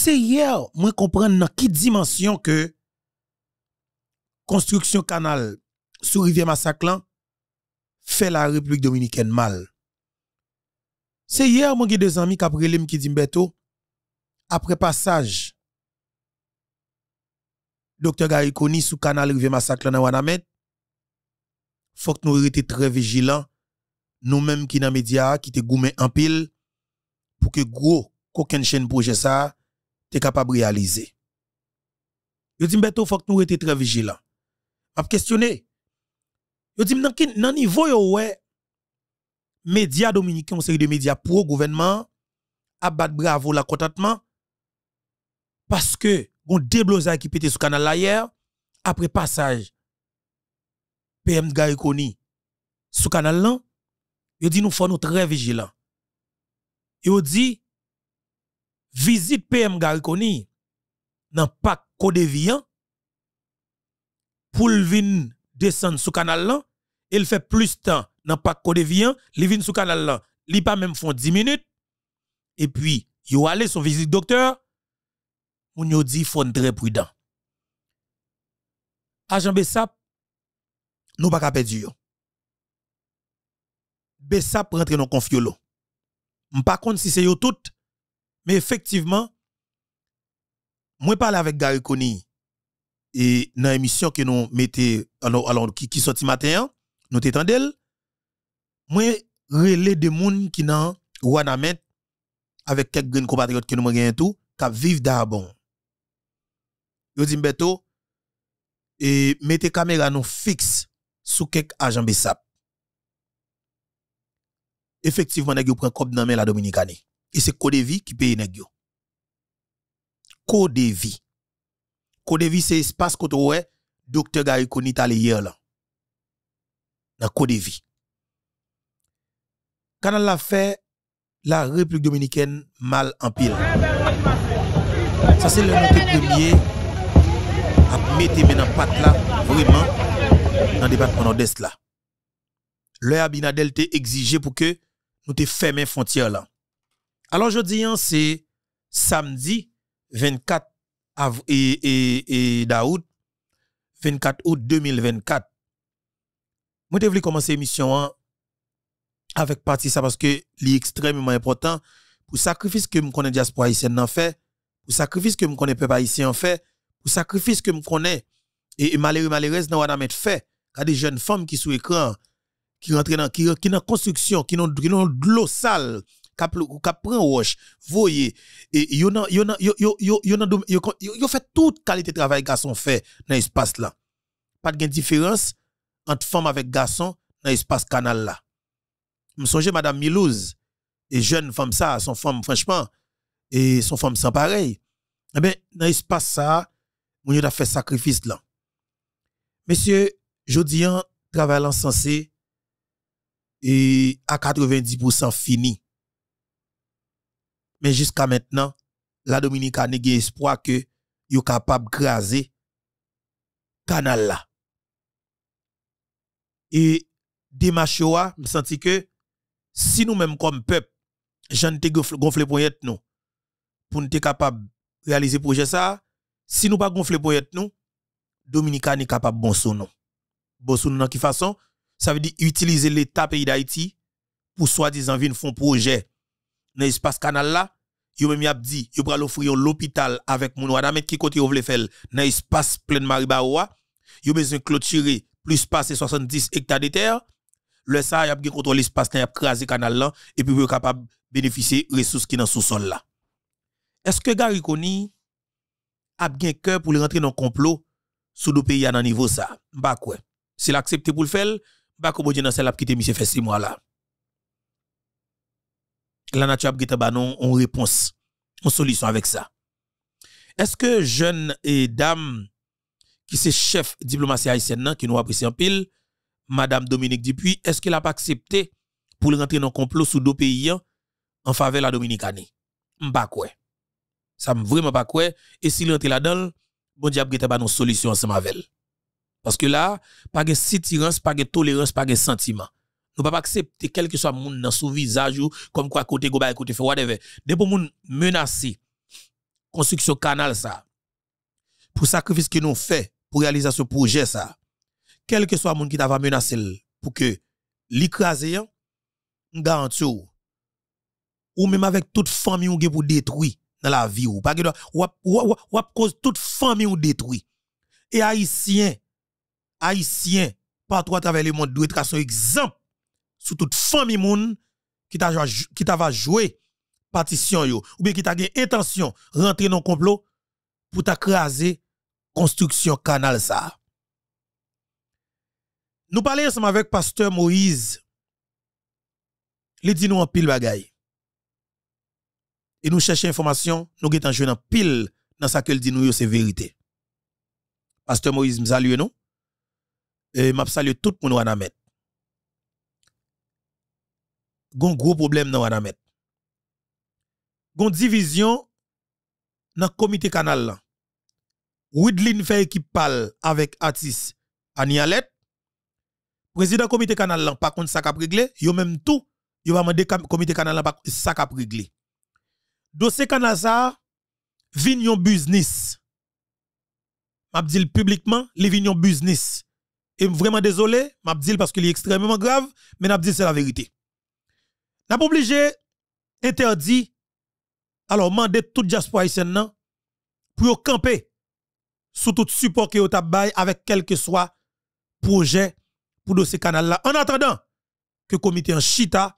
C'est hier, moi comprends dans quelle dimension que construction canal sous rivière Massaclan fait la République dominicaine mal. C'est hier, moi j'ai deux amis qui ont pris dit après passage, docteur Garikoni sous canal rivière Massaclan à Wanamet, faut que nous restions très vigilants, nous-mêmes qui dans les médias, qui te en pile, pour que gros, qu'aucune chaîne projet ça, tu es capable de réaliser. Je dis, il faut que nous soyons très vigilants. Je questionner. Je dis, dans quel niveau ouais médias dominicains, une série de médias pro-gouvernement, battu bravo la contentement, parce que, on déblosage qui pétait sur canal là hier, après passage, PM Gary Koni, sur canal là, il dit, nous faut nous très vigilants. Il dit, visite PM Gariconi dans de vie. pour vin descendre sous canal là, il fait plus de temps dans de Codévian, il vient sous canal là, il pas même font 10 minutes et puis il va aller son visite docteur, on yo dit faut très prudent. Agent Bessap nous pas perdu yo. Bessap rentre dans confiolo. pas contre si c'est tout. Mais effectivement, moi parle avec Gary Koni et dans l'émission que nous mettions alors qui qui sorti matin, nous t'étendons. Moi relève de monde qui dans Wanamet avec quelques compatriotes que nous gagnons tout, qui vivent Je Yo dit Beto et mettez caméra nous fixe sous quelques agents SAP. » Effectivement, nous prenons comme dans la Dominicanie et c'est code qui paye nèg côte de vie c'est l'espace que le docteur Gary Konita hier là dans code Quand canal la fait la République dominicaine mal en pile ça c'est le premier à mettre maintenant patte là vraiment dans le département nord-est là le Abinadel te exigé pour que nous te fermions frontière là alors je dis, hein, c'est samedi 24 av et, et, et d'août, 24 août 2024. Moi, je commencer l'émission hein, avec partie ça parce que c'est extrêmement important pour sacrifice que me connais diaspora haïtienne en fait, pour sacrifice que me connais peuple haïtien en fait, pour sacrifice que me connais et, malheureusement malheureux malheureuse dans mettre fait, à des jeunes femmes qui sont écran qui rentrent dans qui qui construction, qui ont de l'eau sale, cap cap prend roche voyez et yo nan yo yo yo yo yo yo fait toute qualité travail garçon fait dans espace là pas de différence entre femme avec garçon dans espace canal là me songe madame Milouz et jeune femme ça son femme franchement et son femme sans pareil eh bien dans espace ça on a fait sacrifice là monsieur Jodian travail sensé et à 90% fini mais jusqu'à maintenant, la Dominicaine a espoir que de capable graser canal là. Et je me senti que si nous-mêmes comme peuple, j'en te gonflé pour être nous pour nous capable réaliser projet ça, si nous pas gonfler pour être nous, Dominicaine n'est capable de son nom. Bon son qui façon, ça veut dire utiliser l'état pays d'Haïti pour soi-disant venir un projet dans l'espace canal là, yo même y a dit, yo pral offrir l'hôpital avec mon wanamet qui côté yo vle faire dans l'espace plein de Maribaoua, yo besoin clôturer plus passer 70 hectares de terre. Le ça y a bien contrôler l'espace y a craser canal là et puis vous capable bénéficier ressources qui dans sous-sol là. Est-ce que Gary Koni a bien cœur pour rentrer dans complot sous le pays à un niveau ça? Bah quoi? S'il l'accepter pour le faire, bah comment Dieu dans celle qui était mis faire six mois là la nature a non on réponse, on solution avec ça. Est-ce que jeune et dame qui est chef diplomatie haïtienne qui nous apprécie en pile, madame Dominique Dupuis, est-ce qu'elle a pas accepté pour rentrer dans le complot sous deux pays hein, en faveur de la Dominicanie pas. quoi. Ça me vraiment pas quoi et s'il rentre là-dedans, bon ne sais pas solution ensemble avec elle. Parce que là, pas de a pas de tolérance, pas de sentiment. Nous pas accepter quel que soit monde dans son visage ou comme quoi côté go bah, côté fait whatever. Des pour monde menacer construction canal ça. Pour sacrifice que nous fait pour réaliser ce projet ça. Quel que soit monde qui t'a menacé pour que l'écraser hein, garantit ou même avec toute famille ou pour détruire dans la vie ou pas ou cause toute famille ou détruit et haïtien haïtien partout à travers le monde doit être un exemple sous toute famille moun qui t'a joué va jouer partition yo ou bien qui l'intention de rentrer dans complot pour la construction canal ça. Nous parlons ensemble avec pasteur Moïse. Il dit nous en pile bagaille. Et nous cherchons information, nous avons joué en pile dans ce qu'il dit nous c'est vérité. Pasteur Moïse me salue Et m'a salue tout le monde gon gros problème dans Adamet. Gon division dans le comité canal là. Widlin fait équipe parle avec Atis Anialet. Président comité canal là pas contre ça cap régler, yo même tout, yo va demander comité canal là pas ça cap régler. Dossier canal ça business. M'a dit publiquement, les Vignon business. Et vraiment désolé, m'a dit parce que est extrêmement grave, mais m'a dit c'est la vérité. N'a pas obligé interdit alors mandé tout diaspora haïtienne pour camper sous tout support que vous avez avec quel que soit projet pour ces canal là. En attendant que le comité en chita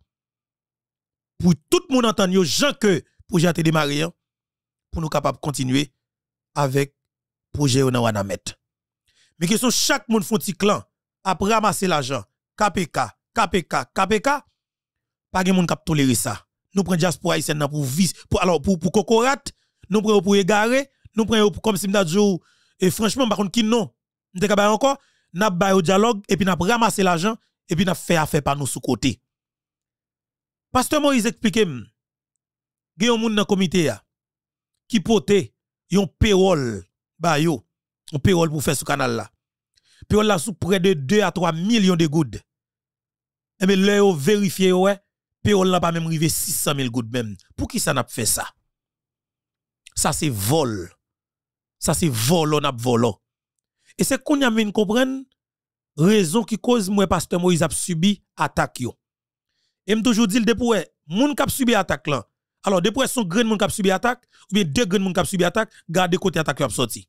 pour tout le monde entendre gens que projet a démarré hein, pour nous de continuer avec le projet on a mettre. Mais sont chaque monde font petit clan après ramasser l'argent KPK KPK KPK pas de monde qui tolérer ça. Nous prenons diaspora haïtienne pour vice, pour, alors pour, pour cocorat, nous prenons pour égarer, nous prenons pour comme si nous et franchement, par contre, qui non? Nous avons encore, nous avons un dialogue, et puis nous avons ramassé l'argent, et puis nous avons fait affaire par nous sous côté. Pasteur Moïse explique, il y a un monde dans le comité qui pote yon payroll, bah un payroll pour faire ce canal là. Payroll là sous près de 2 à 3 millions de gouttes. Et eh bien, ont vérifié, ouais Péol n'a pas même arrivé 600 000 gouttes même. Pour qui ça n'a pas fait ça? Ça c'est vol. Ça c'est vol, on a volé. Et c'est qu'on a mis comprendre raison qui cause moi pasteur Moïse a subi attaque yo. Et me toujours dit depuis moun qui ont subi attaque là. Alors depuis son grain qui a subi attaque ou bien deux grains moun qui subi attaque, gardez côté attaque a sorti. Et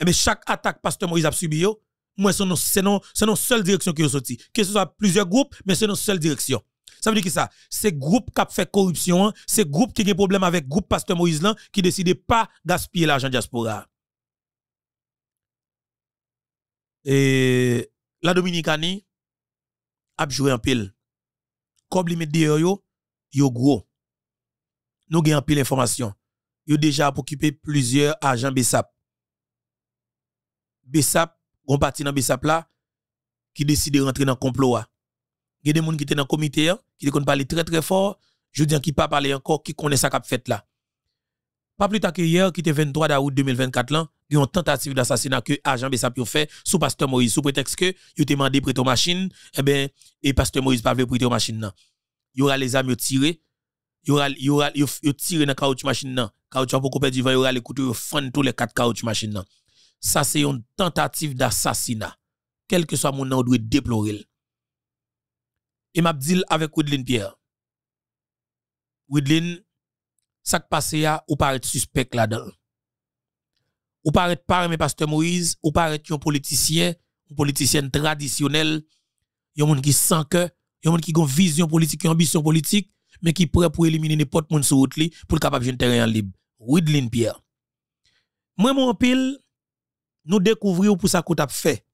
eh mais chaque attaque pasteur Moïse a subi moi c'est non c'est seule direction qui a sorti. Que ce soit plusieurs groupes, mais c'est non seule direction. Ça veut dire que ça, c'est groupe qui a fait corruption, c'est groupe qui a des problème avec groupe Pasteur Moïse là, qui décide pas gaspiller l'argent diaspora. Et la Dominicanie a joué en pile. Comme les médias, yo, yo gros. Nous avons en pile d'informations. Yo déjà occupé plusieurs agents BESAP. BESAP, on parti dans BESAP là, qui décide de rentrer dans le complot. Il y a des gens qui étaient dans le comité, hein il est parle très très fort. Je dis qui pas parler encore, qui connaît sa qu'a fait là. Pas plus tard que hier, qui était 23 août 2024 là, il y a une tentative d'assassinat que agent sa fait sous pasteur Moïse, sous prétexte que il a demandé prêter machine, eh ben, et pasteur Moïse pas veut prêter machine là. Il y aura les armes tirées, il y aura, il y aura, il tiré dans caoutchouc machine là. Caoutchouc beaucoup perdu vent, il y aura les couteaux, il tous les quatre caoutchouc machine Ça, c'est une tentative d'assassinat. Quel que soit mon nom, on doit déplorer et m'a dit avec Woodline Pierre. Woodline, ça qui passe là, ou paraît suspect là-dedans. Ou paraît pas mais pasteur Moïse, ou paraît un politicien, une politicien traditionnel, un monde qui sent que, un monde qui a une vision politique, une ambition politique, mais qui prêt pour éliminer n'importe monde sur route pour capable de terrain libre. Woodline Pierre. Moi, mon pile, nous découvrons pour ça qu'on a fait.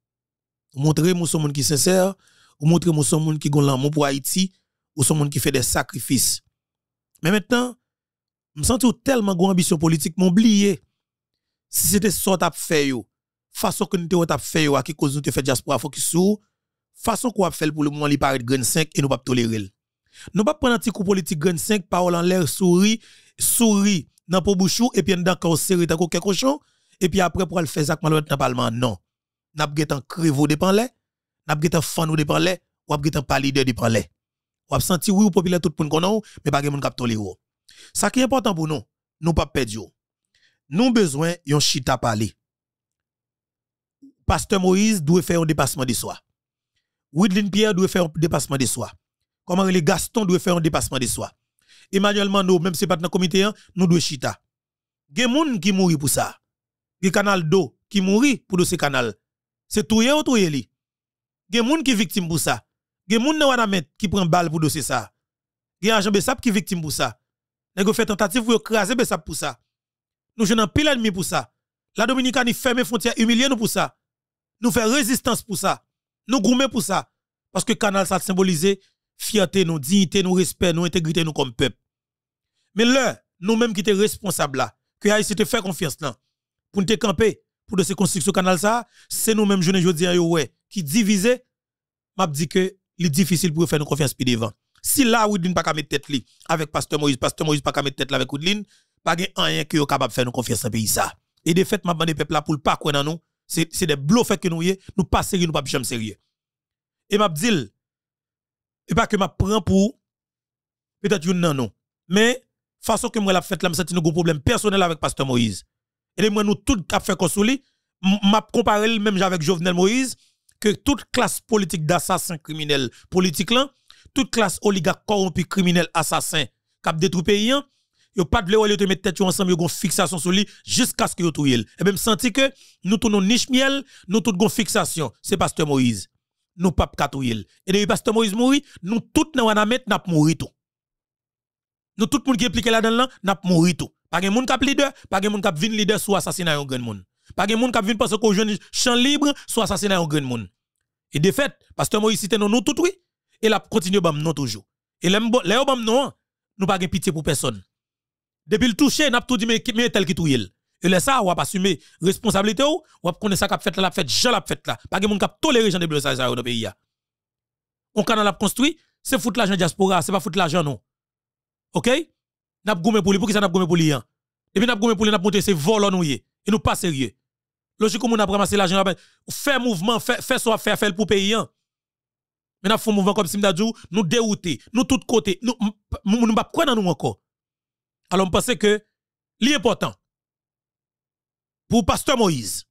Montrer mon monde qui sincère, ou montrer mon son monde qui gon l'amour pour Haïti ou son monde qui fait des sacrifices. Mais maintenant, me sens tellement grand ambition politique, m'oublier si c'était ça t'a fait yo, façon que nous t'a fait yo à qui cause nous te fait diaspora focus sou. façon qu'on a fait pour le moment il paraît grain 5 et nous pas tolérer. Nous pas prendre un petit coup politique grain 5 parole en l'air souris souris dans pour bouchou et puis dans quand serré dans quelque cochon et puis après pour le faire ça dans parlement non. N'a pas un de dépend n'a pas un fan ou de parler, ou pas de pas leader de parler. Ou pas senti oui ou populaire tout le monde connaît, mais pas de monde capte Ce Ça qui est important pour nous, nous pas perdre. Nous besoin de chita parler. Pasteur Moïse doit faire un dépassement de soi. Widlin Pierre doit faire un dépassement de soi. Comment les Gaston doit faire un dépassement de soi. Emmanuel Mando, même si pas dans le comité, nous devons chita. Gen moun qui mourit pour ça. Le canal d'eau qui mourit pour ce canal. C'est tout ou tout li gens moun ki victime pour ça. y moun des gens qui prend balle pour dossier ça. a des Besap qui victime pour ça. Nèg fait tentative pour écraser Besap pour ça. Nous n'en pile ennemi pour ça. La Dominicanie ferme frontières, humilier nous pour ça. Nous fait résistance pour ça. Nous gourmet pour ça. Parce que canal ça symbolise fierté, nous dignité, nous respect, nous intégrité, nous comme peuple. Mais là, nous-mêmes qui sommes responsables là, que Haïti te fait confiance là, pour nous te camper, pour de construire ce canal ça, c'est nous-mêmes, je ne ouais, qui divisé, m'a dit que c'est est difficile pour faire une confiance plus devant. Si là, Woodline pas mettre tête li, avec Pasteur Moïse, Pasteur Moïse pas mettre tête là avec Woodline, pas gain rien qui est capable de faire une confiance dans pays Et de fait, m'a demandé peuple là pour pas quoi dans nous, c'est des blots fait que nous y nous pas sérieux, nous pas jamais sérieux. Et m'a dit, et pas que m'a prend pour, peut-être une non, non. Mais, façon que moi la fête là, me senti un un problème personnel avec Pasteur Moïse. Et moi nous tout avons fait consoli, m'a comparé même avec Jovenel Moïse que toute classe politique d'assassins criminels politiques là toute classe oligarque corrompue criminel assassin a détruit pays hein, yo pas de l'eau mettre tête ensemble yo une fixation sur lui jusqu'à ce que yo il. et même senti que nous nous niche miel nous avons gon fixation c'est pasteur Moïse nous pas katouye et depuis pasteur Moïse mourit, nous tout nous wana n'a pas mouri tout nous tout le monde qui est impliqué là-dedans, nous pas mouru tout. Pas de monde qui leader, pas de monde qui vin leader sous assassinat un grand monde. Pas de monde qui vin parce qu'on jeune champ libre sous assassinat un grand monde. Et de fait, pasteur Moïse cité nous tout oui et la continue bam non toujours. Et les bam non, nous pas de pitié pour personne. Depuis le toucher, nous avons tout dit mais tel qui touille. Et là ça, on assumé assumer responsabilité ou on connaître ça fait la fête, j'en la fête là. Pas de monde qui tolérer gens de blessage dans le pays On canal a construit, c'est foutre l'argent diaspora, c'est pas foutre l'argent non. OK n'a pas pour lui, pour qui ça n'a pas pour lui, hein? Et puis n'a pas gomé pour lui, n'a pas monté c'est vols nous et nous pas sérieux. Logique, on a ramassé l'argent, fait mouvement, fait, fait soit faire, faire pour payer, hein? Mais n'a fait mouvement comme Simdadjou, nous dérouter, nous tout côtés, nous, nous pas quoi dans nous encore. Alors, on pense que, l'important, pour pasteur Moïse,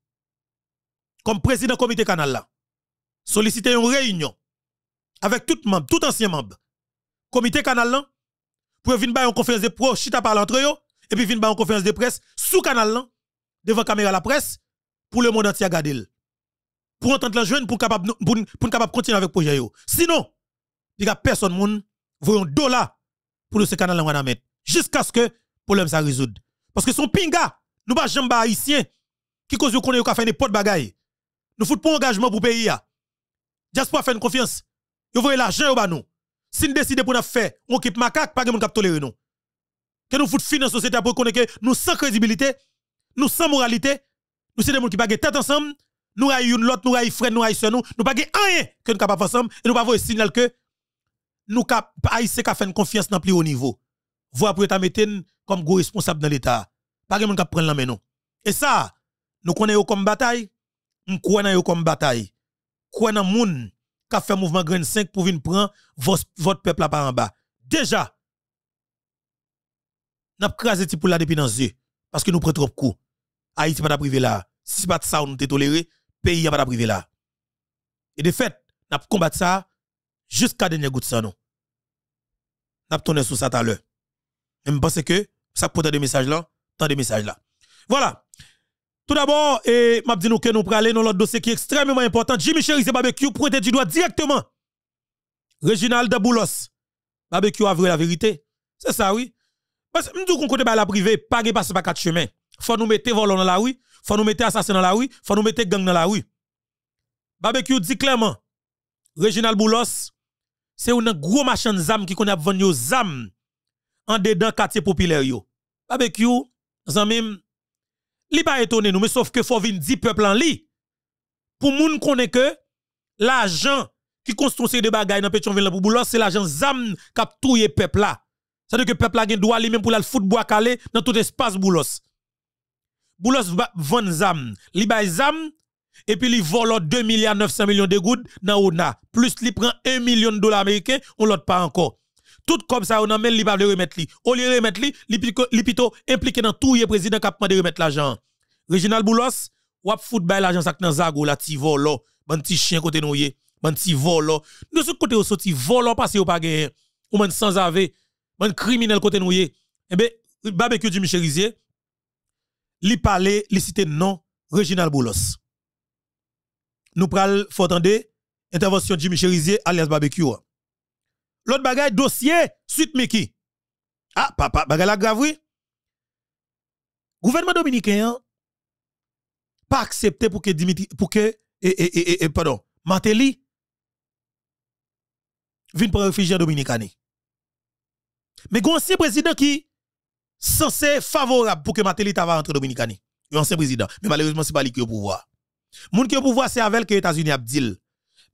comme président du comité canal là, solliciter une réunion avec tout membre, tout ancien membre, comité canal là, pour venir faire une conférence de presse, chita parler entre eux, et puis venir faire une conférence de presse sous canal là, devant caméra la presse, pour le monde entier regarder. Pour entendre la jeune, pour capable pour, capable continuer avec le projet. Sinon, il n'y a personne moun un dollar pour ce canal là mettre jusqu'à ce que le problème soit résoudre. Parce que son pinga, nous pas jambes haïtiens qui cause qu'on est faire de bagaille. Nous fout pas engagement pour le pays Diaspora fait une confiance. Vous voyez l'argent au bah, nous. Si nous décidons pour nous faire, on quitte macaque, pas de monde qui tolérer nous. Que nous foutons fin dans la société pour connaître que nous sans crédibilité, nous sans moralité, nous sommes des gens qui pas tête ensemble, nous avons une l'autre, nous avons frère, nous avons soeur, nous nous pas rien que nous capable ensemble et nous ne pas voir signal que nous cap haïssé qu'a faire une confiance dans plus haut niveau. Voir pour être mettre comme gros responsable dans l'état. Pas de monde qui prennent la main Et ça, nous connaissons comme bataille, nous connaissons comme bataille. Connaissons comme monde qu'a fait mouvement Grain 5 pour venir prendre votre peuple là bas en bas. Déjà, n'a crasé type pour la dépendance parce que nous prenons trop de coups. Haïti pas privé là. Si pas ça nous toléré, pays pas privé là. Et de fait, n'a combattu ça jusqu'à dernier goutte ça nous. N'a tourné sur ça tout à l'heure. Je pense que ça pour des messages là, tant de messages là. Voilà. Tout d'abord, et m'a dit nous que nous aller dans l'autre dossier qui est extrêmement important. Jimmy Chéri, c'est barbecue pointe du doigt directement. Reginald Boulos. Barbecue a vu la vérité. C'est ça, oui. Parce que nous qu'on côté la privée, pas de passe pas quatre chemins. Faut nous mettre volant dans la rue, faut nous mettre assassin dans la rue, faut nous mettre gang dans la rue. Barbecue dit clairement, Reginald Boulos, c'est un gros machin de zam qui connaît vendre zam en dedans quartier populaire yo. Barbecue, z'amim li pas étonné nous, mais sauf que faut venir dire peuple en li. Pour moun connaît que l'argent qui construit deux bagailles dans Pétionville pour Boulos, c'est l'argent zam qui a touye peuple là. Ça veut dire que peuple a gen droit li même pour le football calé dans tout espace Boulos. Boulos vend zam, li bay zam et puis il vole 2 milliards 900 millions de gouttes dans ONA. Plus il prend 1 million de dollars américains, on l'autre pas encore tout comme ça, on même li pas remettre li. Au lieu de remettre li, li plutôt impliqué dans tout le président qui a demandé remettre l'argent. Reginald Boulos, wap fout bay l'argent sak nan zago la ti volo, ban petit chien côté nouye. ban ti volo. De ce côté ou sorti volo parce ou pas gagné, ou man sans ave, ban criminel côté nouye. Eh ben, barbecue du Rizier, li parle, li cite non, Reginald Boulos. Nous pral, faut entendre, intervention du Rizier, alias barbecue. Hein. L'autre bagaille, dossier, suite Miki. Ah, papa, bagaille la grave, oui. Gouvernement dominicain, hein, pas accepté pour que Dimitri, pour que, pardon, Mateli, vienne pour réfugié dominicain. Mais ancien président qui censé favorable pour que Mateli t'ava entre dominicani. Ancien président, mais malheureusement c'est pas lui qui au pouvoir. Moun qui au pouvoir c'est avec les États-Unis Abdil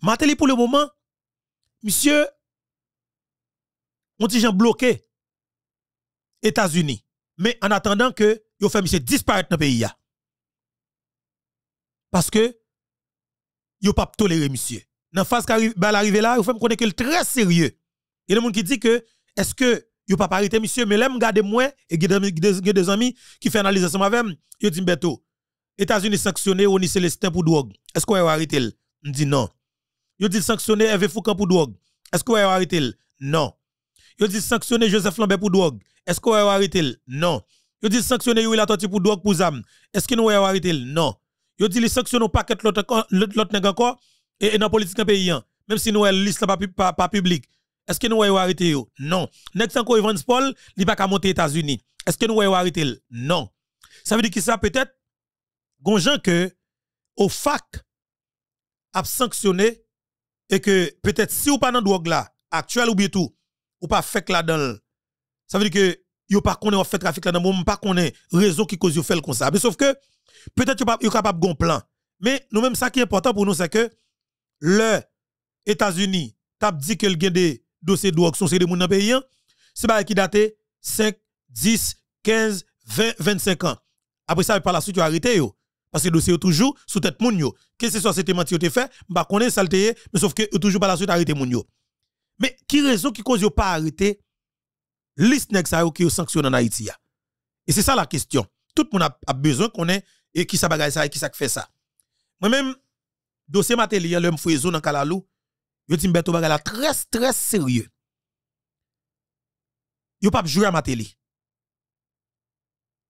Mateli pour le moment monsieur on dit j'ai bloqué États-Unis. Mais en attendant que yo faites monsieur disparaître dans le pays Parce que yo pas tolérer monsieur. Dans la phase qui ben, arrive là, yo fait me que très sérieux. Il y a des gens qui disent que est-ce que yo pas arrêter, monsieur mais l'aime garder moins et des amis qui fait analyse ensemble avec yo dit les États-Unis sanctionné les Célestin pour drogue. Est-ce qu'on va arrêté On dit non. Yo dit sanctionné Hervé Foucan pour drogue. Est-ce qu'on avez arrêté Non. Ils dit sanctionner Joseph Lambert pour drogue. Est-ce qu'on va arrêter Non. Ils dit sanctionner Yuri toti pour drogue pour zam. Est-ce qu'on va arrêter Non. Ils dit le sanctionner pas l'autre l'autre encore et dans politique en pays même si nous liste pas pas, pas public. Est-ce que nous va arrêter Non. Next encore Evans Paul, il pas qu'à monter États-Unis. Est-ce que nous va arrêter Non. Ça veut dire que ça peut-être gonjan que au fac a sanctionné et que peut-être si ou pas de drogue là, actuel ou bien tout, ou pas fait là-dedans. Ça veut dire que yo pas connaît fait trafic là-dedans, ou pas connait raison qui cause yo fait comme ça. Mais sauf que peut-être yo pas capable gon plan. Mais nous même ça qui est important pour nous c'est que les États-Unis tape dit que le gain des dossiers de drogue sont des moun dans pays hein. c'est pas qui date 5 10 15 20 25 ans. Après ça pas la suite tu arrêté parce que le dossier toujours sous tête moun yo. Qu'est-ce que c'est c'était menti ou te fait, pas connaît ça mais sauf que toujours pas la suite arrêté moun yo. Mais qui raison qui cause pas arrêté liste nèg yon qui sanctionné en Haïti Et c'est ça la question. Tout le monde a, besoin qu'on ait et qui ça bagaille ça et qui ça fait ça. Moi même dossier Matélian l'homme fouézo dans Kalalou, yon dit Mbeto la très très sérieux. Yon pas jouer à Matéli.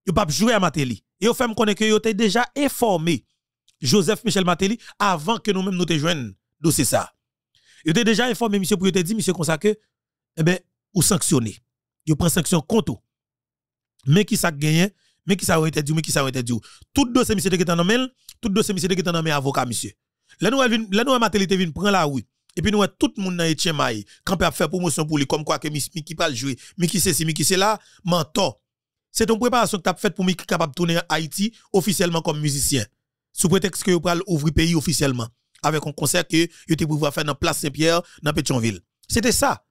Yo pas jouer à Matéli. Et yo fait me que yo déjà informé Joseph Michel Matéli avant que nous mêmes nous te jouen dossier ça. Ils étaient déjà informé monsieur pour te dire, monsieur comme ça que eh ben vous sanctionnez. Vous prend sanction contre. Mais qui ça gagné mais qui ça a interdit mais qui ça a dit, Tout dossier monsieur qui est en tout dossier monsieur qui est en avocat monsieur. Là nous avons nous matalité vient Prends la oui. Et puis nous tout le monde dans les Maï, quand peut faire promotion pour lui comme quoi que Miki qui parle jouer, c'est, ceci, Miki là, mentor. C'est ton préparation que tu as faite pour Miki capable de tourner en Haïti officiellement comme musicien. Sous prétexte que vous pouvez ouvrir pays officiellement avec un concert que était pouvoir faire dans place Saint-Pierre dans Pétionville. C'était ça.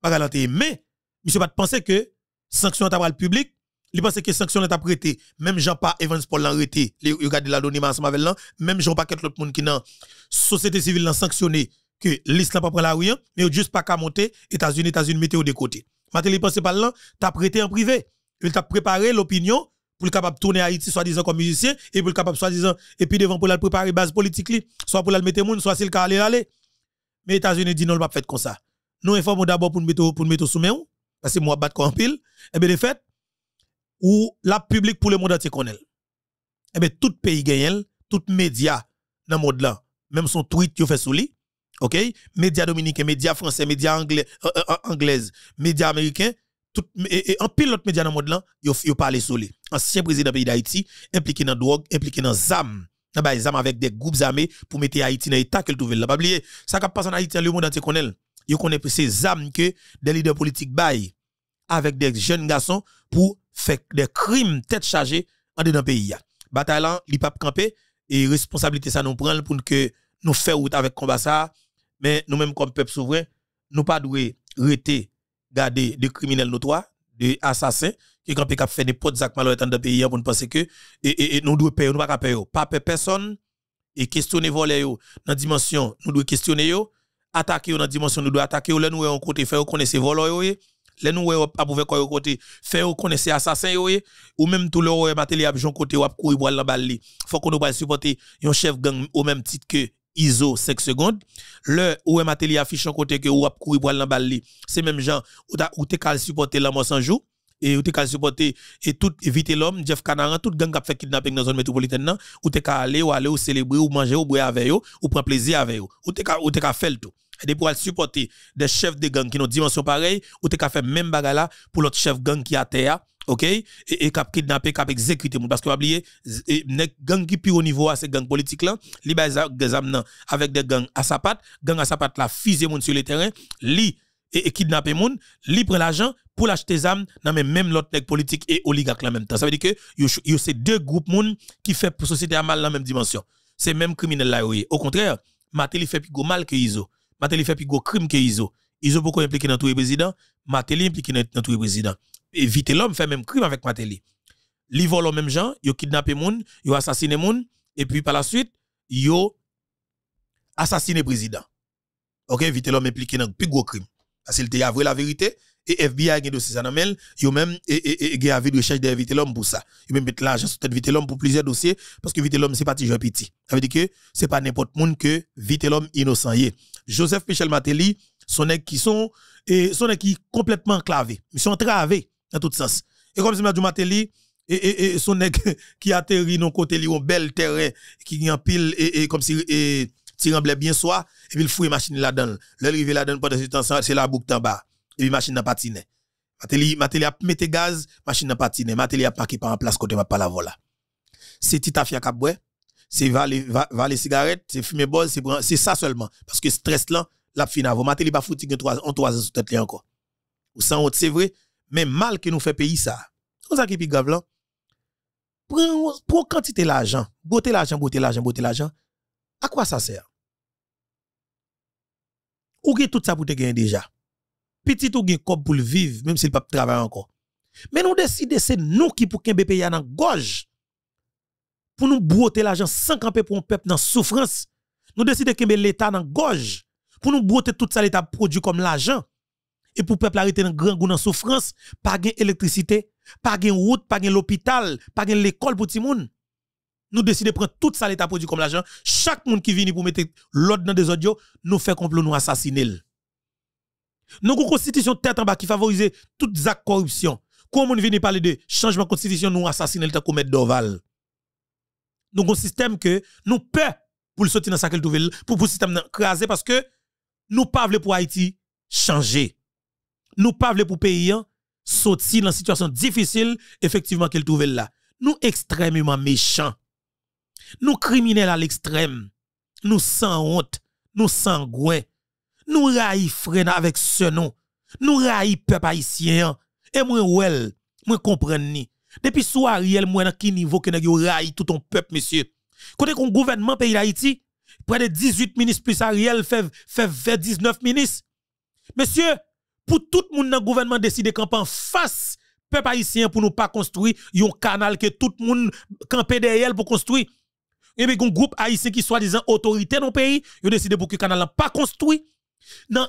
pas mais monsieur pas penser que sanction t'a le public, il pensait que sanction t'a prêté, même Jean pas Evans Paul l'a arrêté, il regarde l'anonymat ensemble avec là, même Jean pas l'autre monde qui dans société civile l'a sanctionné que l'Islam pas prend la rien, hein. mais juste pas qu'à monter États-Unis États-Unis météo de côté. il pensait pas là, t'a prêté en privé. Il t'a préparé l'opinion pour le capable tourner Haïti soi-disant comme musicien et pour le capable soi-disant et puis devant pour la préparer base politique soit pour la mettre monde soit le cas, aller aller mais États-Unis disent non pas fait comme ça nous informons d'abord pour mettre pour mettre sous main parce que moi bat en pile et eh bien de fait ou la public pour le monde entier connue et eh bien tout pays gagne tout média dans le monde là même son tweet yo fait sous lui OK média dominicain média français média anglais euh, euh, euh, anglaise média américain et, en pile l'autre média dans le monde là, yo yo solé. Ancien président pays d'Haïti impliqué dans drogue, impliqué dans zam. Dans des zam avec des groupes armés pour mettre Haïti dans l'état le trouve là. Pas oublier, ça qui passe en Haïti le monde entier connaît. Yo connaît ces ZAM que des leaders politiques baillent avec des jeunes garçons pour faire des crimes tête chargée en dedans pays Bataille là, li pas campé et responsabilité ça nous prend pour que nous faire route avec combat ça, mais nous-mêmes comme peuple souverain, nous pas doué rester garder de criminels notoires, de assassins, qui ont fait des potes actes Malouette dans le pays pour penser que et, nous devons payer, nous ne pas payer. Pas payer personne et questionner voler dans la dimension, nous devons questionner attaquer dans la dimension, nous devons attaquer là nous on côté faire connaître voleurs eh. là nous on pouvoir côté faire connaître assassin eh. ou même tout le matériel à côté ou courir eh. Faut qu'on nous supporter un chef gang au même titre que ISO 5 secondes. Le OM Atelier affiche un côté que ou a couru pour balle. C'est même gens ou t'es qu'à supporter l'amour sans jour et ou t'es supporter et tout éviter l'homme Jeff Canaran toute gang qui fait kidnapping dans zone métropolitaine là ou t'es aller ou aller ou célébrer ou manger ou boire avec eux ou prendre plaisir avec eux ou t'es capable ou t'es faire tout et pour supporter des chefs de gang qui ont dimension pareille ou t'es qu'à faire même bagarre là pour l'autre chef gang qui a terre OK et, et cap kidnapper cap exécuter parce que oublier e, gang qui plus au niveau ces gangs politiques là li des avec des gangs à sa patte gang à sa patte la les moun sur le terrain li et, e kidnapper moun li prend l'argent pour l'acheter des nan dans même mêmes l'autre politique et oligarque en même temps ça veut dire que yo c'est deux groupes moun qui fait pour société à mal dans même dimension c'est même criminel là au contraire Matéli fait plus mal que Iso Matéli fait plus gros crime que Iso Iso beaucoup impliqué dans tous les présidents Matéli impliqué dans tous les présidents éviter l'homme, fait même crime avec Matéli. Ils volent même gens, yo kidnappé moun, yo assassiné moun, et puis par la suite, yo assassiné président. Ok, éviter l'homme impliqué dans plus gros crime. Parce qu'il était avoué la vérité, et FBI a dossier ça Ils ont même et et de recherche de Vite l'homme pour ça. Yo même mettre l'argent sur tête Vite l'homme pour plusieurs dossiers parce que Vite l'homme c'est pas toujours petit. Ça veut dire que c'est pas n'importe monde que Vite l'homme innocent Joseph Michel Matéli, son nèg qui sont et son qui complètement clavé. Ils sont través dans tout sens. Et comme si M. Mateli, et, et, et, son nèg qui atterrit non côté li un bel terrain qui en pile et, et comme si et tirant bien soi et puis il fouille machine là-dedans le rive là-dedans pendant ce temps c'est la boucle en bas et puis machine n'a patiné mateli mateli a mette gaz machine n'a patiné mateli a parqué par en place côté pas la voilà c'est titafia kaboué c'est valer valer cigarette c'est fumer bol c'est c'est ça seulement parce que stress là la fin avant mateli pas foutu 3 3 ans sur tête encore ou sans autre c'est vrai mais mal que nous fait pays ça. C'est ça qui est plus grave là. Pour quantité l'argent, boter l'argent, boter l'argent, boter l'argent. À quoi ça sert? Ou bien tout ça pour te gagner déjà. Petit ou corps pour le vivre, même s'il pas travaille encore. Mais nous décidons, c'est nous qui pour qu'un pays dans gorge. Pour nous broter l'argent sans camper pour un peuple dans souffrance. Nous décidons qu'un l'État dans gorge. Pour nous broter tout ça l'État produit comme l'argent et pour peuple arrêter dans grand goût dans souffrance, pas gain électricité, pas gain route, pas gain l'hôpital, pas gain l'école pour tout monde. Nous décidons de prendre tout ça l'état produit comme l'argent. Chaque monde qui vient pour mettre l'ordre dans des audios, nous fait complot nous assassiner. Nous avons une constitution tête en bas qui favorise toute la corruption. Quand on vient parler de changement de constitution, nous assassiner le comme d'Oval. Nous avons un système que nous peur pour le sortir dans sa pour, pour le système craser parce que nous ne pouvons pas pour Haïti changer nous pas pour pays hein. sortir dans situation difficile effectivement qu'ils trouvait là. Nous extrêmement méchants. Nous criminels à l'extrême. Nous sans honte, nous goût. Nous raillons frère avec ce nom. Nous raillons peuple haïtien hein. et moi je moi Depuis soir Ariel moi dans qui niveau que nous raillons tout ton peuple monsieur. Côté qu'on gouvernement pays d'Haïti, près de 18 ministres plus Ariel fait fait 19 ministres. Monsieur, pour tout le monde dans le gouvernement de camper en face peuple haïtien pour ne pas construire un canal que tout le monde campe derrière pour construire. y eh a un groupe haïtien qui soi-disant autorité dans le pays, ils décidé pour que le canal pas construit. Nan,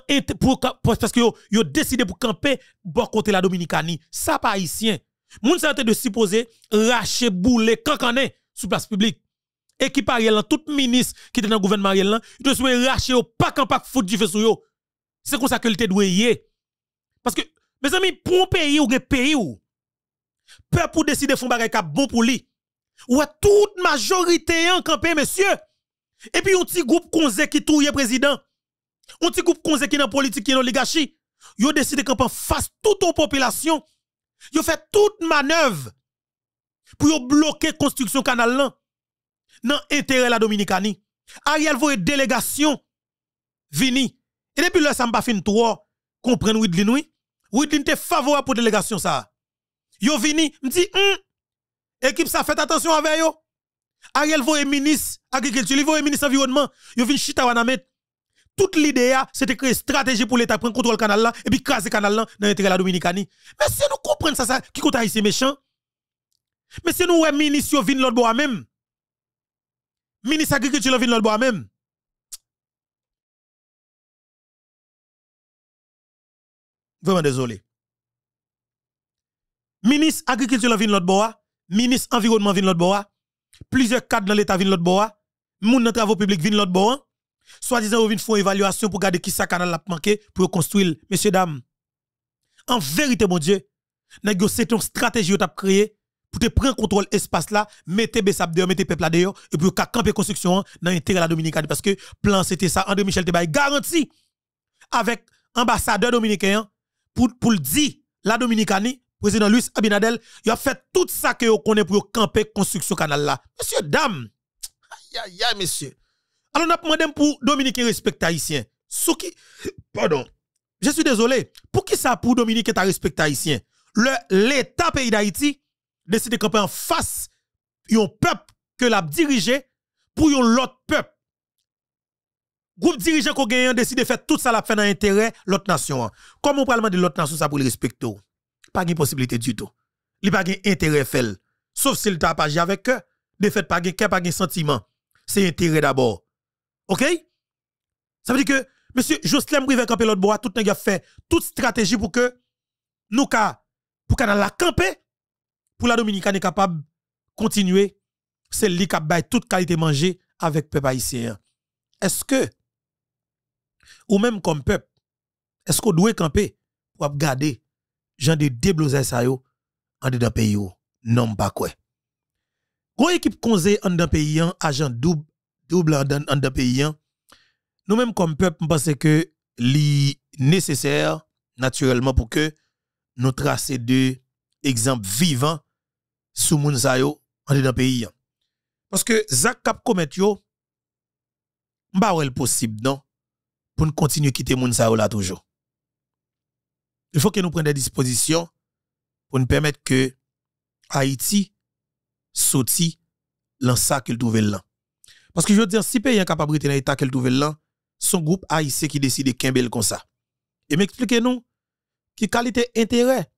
parce que vous décidé pour camper bon côté la Dominicanie. Ça pas haïtien. Moun sa de supposer racher bouler est sous place publique. Et qui Équipe Ariel, tout ministre qui était dans le gouvernement Ariel, ils te souhaite racher au pas camper pas du feu C'est comme ça que le te doué parce que, mes amis, pour un pays ou un pays ou, peuple pour décider de faire un qui bon pour lui. Ou à toute majorité en campé, monsieur. Et puis, un petit groupe konze qui le président. Un petit groupe konze qui dans politique, qui est dans oligarchie. Yo décide qu'on face toute aux population. Yo fait toute manœuvre pour bloquer la construction canal dans l'intérêt de la Dominicanie. Ariel une délégation vini. Et depuis là, ça fin pas fin trois. Comprendre oui, Whitlin t'es favorable pour délégation ça. Yo vini, m'di, hm, équipe ça fait attention avec yo. Ariel voye ministre agriculture, il voye ministre environnement, yo vini chita wanamet. Toute l'idée c'était créer stratégie pour l'État prendre contrôle canal là et puis craser canal là dans l'intérêt de la Dominicanie. Mais si nous comprenons ça, ça qui compte ici méchant. Mais si nous ouais ministre yo l'autre bois même. Ministre agriculture vine l'autre bois même. Vraiment désolé. Ministre agriculture vient l'autre bois, ministre environnement vient l'autre bois, plusieurs cadres dans l'état vient l'autre bois, monde dans travaux publics vient l'autre bois. soi disant, ils font évaluation pour garder qui ça canal a manqué pour construire. Messieurs, dames, en vérité, mon Dieu, c'est une stratégie que vous créé créée pour te prendre contrôle espace là, mettez Bessap dehors, mettez peuple dehors, et pour camper construction dans l'intérêt de la Dominicaine. Parce que plan c'était ça, André Michel Tebay garanti avec ambassadeur dominicain pour, le dire, la Dominicanie, président Luis Abinadel, il a fait tout ça que vous connaissez pour camper construction canal là. Monsieur, dame, aïe, aïe, aïe, monsieur. Alors, on a demandé pour Dominique respecte haïtien. qui, pardon, je suis désolé. Pour qui ça pour Dominique ta respecte haïtien? L'État pays d'Haïti décide de camper en face un peuple que l'a dirigé pour un peuple groupe dirigeant qu'on gagne décide de faire tout ça la fait dans l'intérêt l'autre nation. Comment on parle de l'autre nation ça pour le respecter Pas de possibilité du tout. Il pas d'intérêt fait. Sauf s'il le pas avec eux. De fait, pas de pas de sentiment. C'est intérêt d'abord. OK Ça veut dire que monsieur Jocelyn Brive camper l'autre bois tout a fait toute stratégie pour que nous ka pour qu'on la camper pour la Dominicaine capable continuer c'est lui qui a toute qualité manger avec peuple haïtien. Est-ce que ou même comme peuple, est-ce qu'on doit camper pour garder gens de déblouser ça yo en dedans pays Non pas quoi. Gros équipe conseil en dedans pays hein, agent double double en dedans pays hein. nous même comme peuple pensons que c'est nécessaire naturellement pour que nous tracions deux exemples vivants sous moun sa yo en dedans pays. Hein. Parce que Zach Cap commet yo, pas possible non pour nous continuer à quitter moun toujours. Il faut que nous prenions des dispositions pour nous permettre que Haïti saute dans ça qu'il trouve là. Parce que je veux dire, si pays de dans l'état qu'il trouve là, son groupe haïtien qui décide qu'un comme ça. Et m'expliquez-nous, qui qualité intérêt,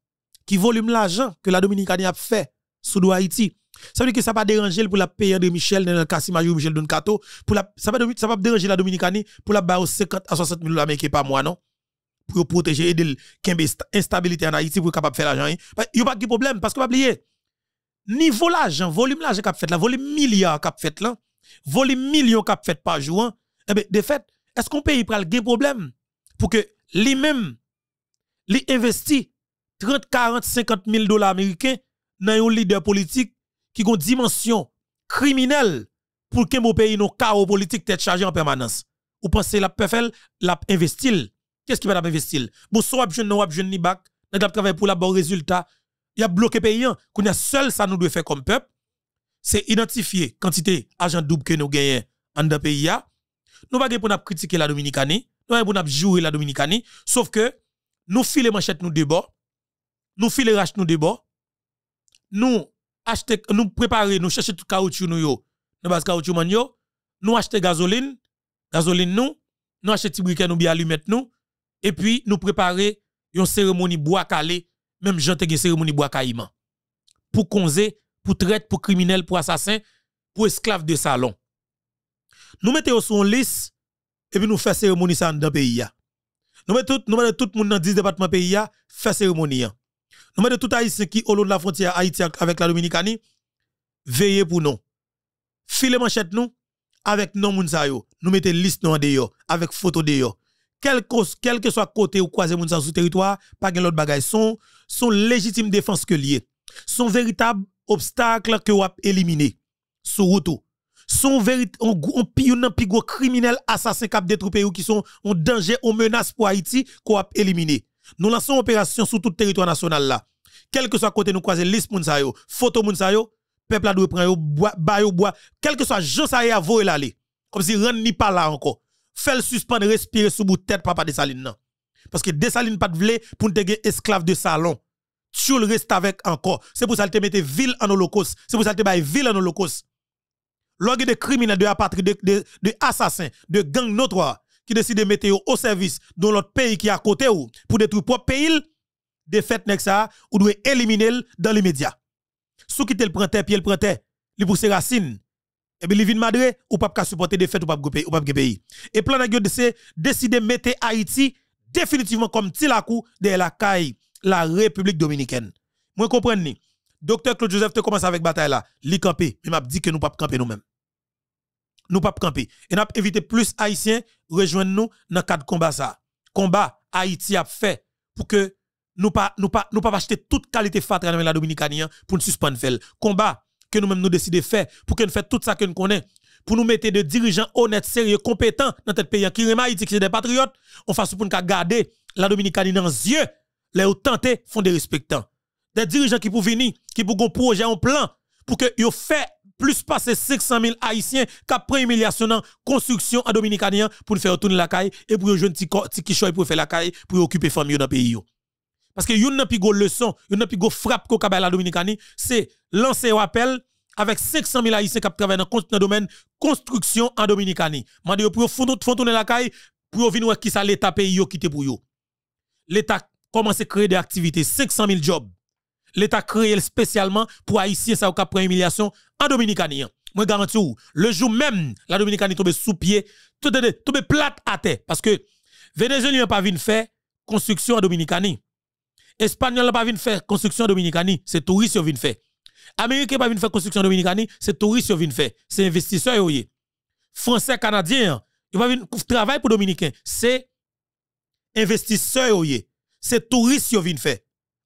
qui volume l'argent que la Dominicanie a fait sous Haïti ça veut dire que ça va déranger pour la payer de Michel dans le cas si Major Michel Doncato. Pour la, ça va, ça déranger la Dominicanie pour la barre 50 à 60 000 dollars américains par mois, non? Pour protéger et de l'instabilité en Haïti pour être capable de faire l'argent. Il hein? n'y bah, a pas de problème parce que pas oublier. Niveau l'argent, volume l'argent qu'a fait là, volume milliard qu'a fait là, volume million qu'a fait par jour, hein? eh ben, de fait, est-ce qu'on y prendre le problème pour que lui-même, lui investit 30, 40, 50 000 dollars américains dans un leader politique qui ont dimension criminelle pour que mon pays nos chaos politique tête chargé en permanence. Vous pensez la PFL, la investil. Qu'est-ce qui va la investir? Bon, soit jeune non ni bac, pour la bon résultat. Il a bloqué pays hein. qu'on a seul ça nous doit faire comme peuple, c'est identifier quantité d'argent double que nous gagnons en dans pays Nous pas critiquer la Dominicanie, nous pas jouer la Dominicanie, sauf que nous filons manchette nous débord, nous filons rach nous débord. Nous nous préparer, nous chercher tout caoutchouc nous yo. caoutchouc Nous acheter gasoline, gasoline nous. Nous acheter petit briquet nous bien allumer Et puis nous préparer une cérémonie bois calé, même j'entends une cérémonie bois caïman. Pour conze, pour traite, pour criminel, pour assassin, pour esclave de salon. Nous mettons sur une liste et puis nous faisons cérémonie ça dans le pays. Nous mettons tout, nous tout le monde dans 10 départements pays, faire cérémonie. Nous de tout haïtien qui au long de la frontière Haïti avec la Dominicanie, veillez pour nous. Filez manchette nous avec non moun yo. Nous mettez liste nous en dehors avec photo dehors. Quel, quel que soit côté ou croisé moun sur territoire, pas de l'autre bagage. son son légitime défense que lié. Son véritable obstacle que vous éliminé sur route. Son véritable on pigo criminel assassin cap des troupes qui sont en danger, en menace pour Haïti qu'on a éliminé. Nous lançons opération sur tout le territoire national là. Quel que soit côté nous croiser liste moun sa yo, photo moun sa yo, peuple doit prendre bois bois, quel que soit ça sa a voyer l'aller. Comme si rien ni pas là encore. Faites le suspendre respirer sous bout tête papa desaline non, Parce que Dessaline pas de vle pour te esclave de salon. Tu le reste avec encore. C'est pour ça que te mette ville en holocauste. C'est pour ça que te la ville en holocauste. Lorsque des criminels, de apatrides, de, de, assassins, de gangs notoires, qui décide de mettre au service dans l'autre pays qui est à côté ou pour détruire propre pays, défaite nek ça ou doit éliminer dans l'immédiat. qui quitter le printemps, puis le printemps, li pour ses racines. Et eh bien, li Madrid, ou pas ka supporter défaite ou pas pays ou pas pays. Et plan de c'est décider mettre Haïti définitivement comme Tilakou de la caille la République dominicaine. Moi comprendre ni. Docteur Claude Joseph te commence avec bataille là, li camper, mais m'a dit que nous pas camper nous-mêmes nous pas camper. Et n'a éviter plus haïtiens rejoindre nous dans cadre combat ça. Combat Haïti a fait pour que nous pas nous pas nous pas acheter toute qualité fatale dans la dominicanien hein, pour nous suspendre Combat que nous même nous de faire pour que nous fait tout ça que nous connaissons pour nous mettre des dirigeants honnêtes, sérieux, compétents dans notre pays hein, qui remet Haïti qui sont des patriotes, on fasse pour nous garder la dominicanine dans les yeux, les tenter font des respectants. Des dirigeants qui pour venir, qui pour un projet, un plan pour que yo fait plus passer 500 000 Haïtiens qui ont une humiliation dans construction en Dominicanien pour faire tourner la caille et pour jouer un petit kichoy pour faire la caille pour occuper familles dans le pays. Parce que une pas de leçon, une pas de frappe qu'on a la Dominicanie, c'est lancer un appel avec 500 000 Haïtiens qui travaillent dans le domaine construction en Dominicanie. Mande pour faire tourner la caille pour venir qui l'État pays qui pour pour L'État commence à créer des activités, 500 000 jobs l'État créé spécialement pour Haïtien ça cap prend humiliation en Dominicani. Moi garantis le jour même la Dominicanie tombe sous pied, tombe plate à terre parce que Vénézuélien pas vu faire construction en Dominicanie. Espagnol pas vienne faire construction en Dominicanie, c'est touristes qui viennent faire. Américain pas vienne faire construction en Dominicanie, c'est touristes qui viennent faire, c'est investisseur yé. Français canadien, ils pas vienne travailler pour dominicain, c'est investisseur yé. c'est touristes qui viennent faire.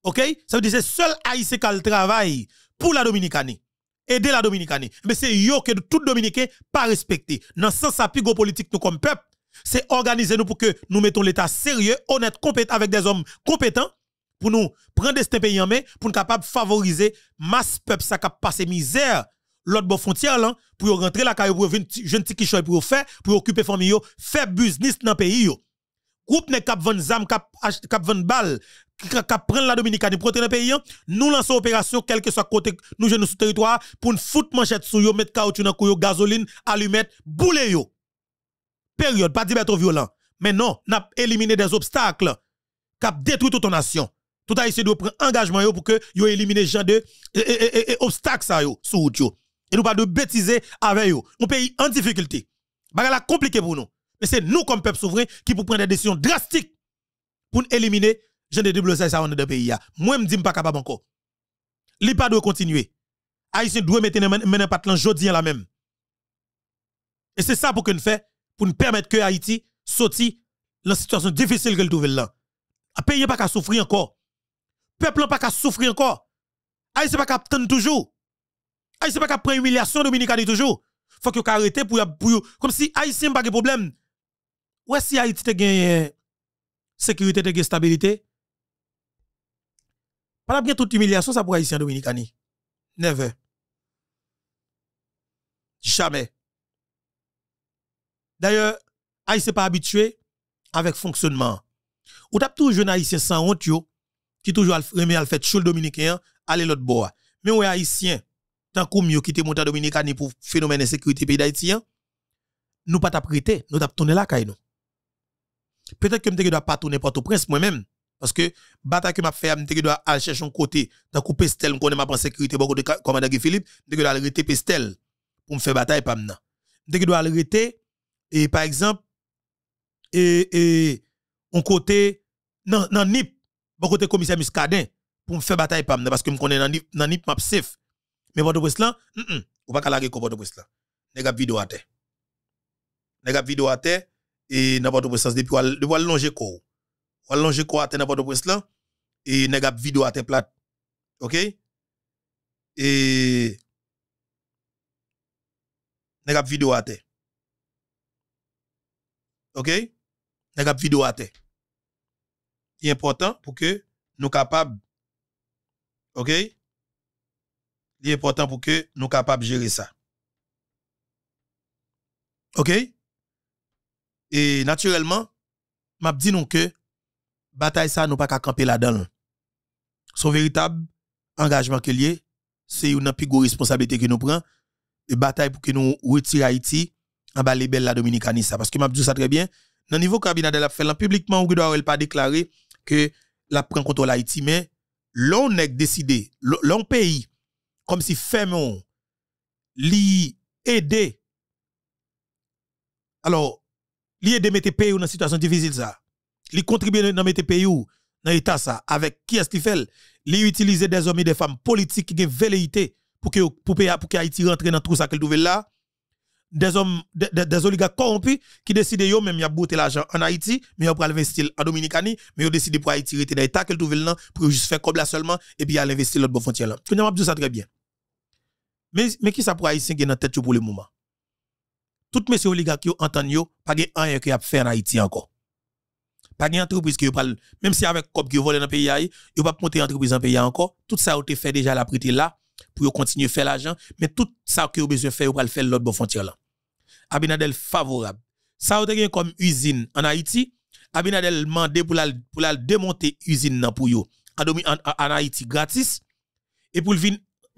OK Ça veut dire que c'est seul Haïtien qui travaille pour la Dominicanie. Aider la Dominicanie. Mais c'est yo que tout Dominicain pas respecté. Dans sens sens, pigo politique nous comme peuple, c'est organiser nous pour que nous mettons l'État sérieux, honnête, compétent, avec des hommes compétents pour nous prendre ce pays en main, pour nous capable favoriser masse peuple ça qui passe misère l'autre bon frontière là pour rentrer la caillou pour venir jeune petit pour faire pour occuper famille faire business dans pays groupe ne cap vendre zam cap cap BAL, bal cap la la dominicaine pour le pays hein. nous lançons opération quel que soit côté nous jeunes sur territoire pour une foutre manchette sur yo mettre caoutchouc dans gasoline allumette boule yo période pas dire violent mais non avons éliminé des obstacles cap détruit toute nation tout essayé de prendre engagement yo pour que yo les gens de et, et, et, obstacles yo sur yo et nous pas de bêtiser avec yo un pays en difficulté bagala compliqué pour nous mais c'est nous, comme peuple souverain, qui pouvons prendre des décisions drastiques pour éliminer gens de double ça dans pays. Moi, je ne dis pas capable encore. L'IPA doit continuer. Haïti doit mettre un pas jodien la même. Et c'est ça pour qu'on fait, pour nous permettre que Haïti sorte la situation difficile qu'elle trouve là. Le pays pas qu'à souffrir encore. Peuple n'a pas qu'à souffrir encore. Haïti pas qu'à attendre toujours. Haïti pas qu'à prendre humiliation dominicaine toujours. Faut que arrête pour pour comme si n'a pas de problème, ou que Haïti a gagne euh, sécurité, et gagne stabilité, pas bien toute humiliation, ça pour en Dominicani. Never. Jamais. D'ailleurs, n'est pas habitué avec fonctionnement. Ou t'as toujours un Haïtien sans honte, yo, qui toujours aimé à fait chou le Dominicain, aller l'autre bois. Mais ouais, Haïtien, tant qu'on mieux quitter monta Dominicani pour phénomène de sécurité pays d'Haïtien, hein, nous pas t'apprêter, nous t'ap tourner la caille Peut-être que je dois pas tourner pour au prince moi-même. Parce que bataille que m'a fait, je dois aller chercher un côté. Tant que Pestel, on ma en sécurité, beaucoup de commandant Philippe, je dois arrêter Pestel pour me faire bataille pas maintenant. Je dois arrêter, et par exemple, et, et on côté, dans non, NIP, de côté commissaire Muscadin, pour me faire bataille pas parce que je connais dans NIP, je suis m'a safe. Mais votre presse là, on va pas la récupérer votre presse là. Nèg vidéo à terre. Nèg vidéo à terre et n'importe de présence depuis de va longer corps va longer quoi, à n'importe de là et nèg vidéo à tes plate OK et nèg vidéo à tes OK nèg vidéo à tes est important pour que nous capables OK il est important pour que nous capables gérer ça OK et naturellement, m'a dit que que bataille ça nous pas qu'à camper là-dedans. Son véritable engagement que a, c'est une plus grosse responsabilité que nous prend. et bataille pour que nous retire Haïti en bas les belles la dominicaniste parce que m'a dit ça très bien. Dans niveau cabinet de la fait publiquement ne doit pas déclarer que la prend contrôle Haïti mais l'on est décidé, l'on pays comme si fermons li aider alors Li aide mettre pays dans une situation difficile ça. contribuent contribue dans mettre pays dans l'état ça avec qui est-ce qu'il fait Ils utiliser des hommes et des femmes politiques qui ont velléité pour que pour pour que Haïti rentre dans tout ça qu'elle trouve là. Des hommes des, de, oligarques corrompus qui décident eux même y l'argent en Haïti mais ils vont investir en Dominicanie mais ils décident pour Haïti rester dans l'état qu'elle trouve là pour juste faire comme là seulement et puis aller investir l'autre bon frontière là. Je ça très bien. Mais mais qui ça pour Haïti dans tête pour le moment tout monsieur oligarque qui entend yo, pas de rien qui a fait en Haïti encore. Pas de entreprise qui parle, même si avec COP qui vole dans le pays, yo pas monter entreprise dans le pays encore. Tout ça, été fait déjà la prêté là, pour continuer à faire l'argent, mais tout ça que vous besoin faire, vous le faire l'autre frontière là. Abinadel favorable. Ça, été avez comme usine en Haïti, Abinadel demandé pour la, pour la démonter usine pour en, Haïti gratis, et pour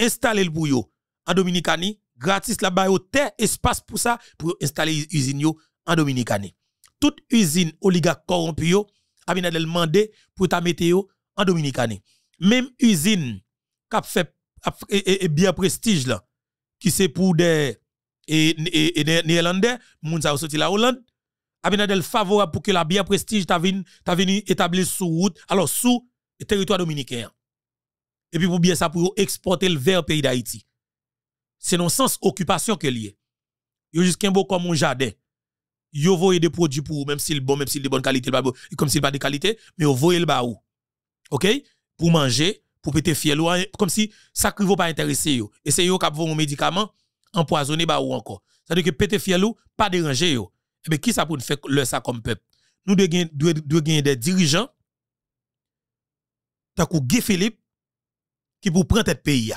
installer le bouillot en Dominicanie gratis la bas au terre espace pour ça, pour installer usine en Dominicane. Toute usine oligarque corrompue, Abinadel demandé pour ta météo en Dominicane. Même usine qui a fait bien prestige là, qui c'est pour des Néerlandais, moun sa sorti la Hollande, Abinadel favorable pour que la bien prestige ta venu établir sous route, alors sous territoire dominicain. Et puis pour bien ça, pour exporter le vers pays d'Haïti c'est non sens occupation que lié. Yo un beau comme un jardin. Yo voyez des produits pour même s'il bon, même s'il de bonne qualité, pas comme s'il pas de qualité, mais yo voyez le baou. OK Pour manger, pour péter fiel comme si ça ne pas intéressé yo. Et c'est yo qui vont un médicament empoisonné ba encore. Ça veut dire que péter fiel pas déranger yo. mais eh qui ça pour faire le ça comme peuple Nous devons gagner des dirigeants, tant Guy Philippe, qui pour prendre tête pays.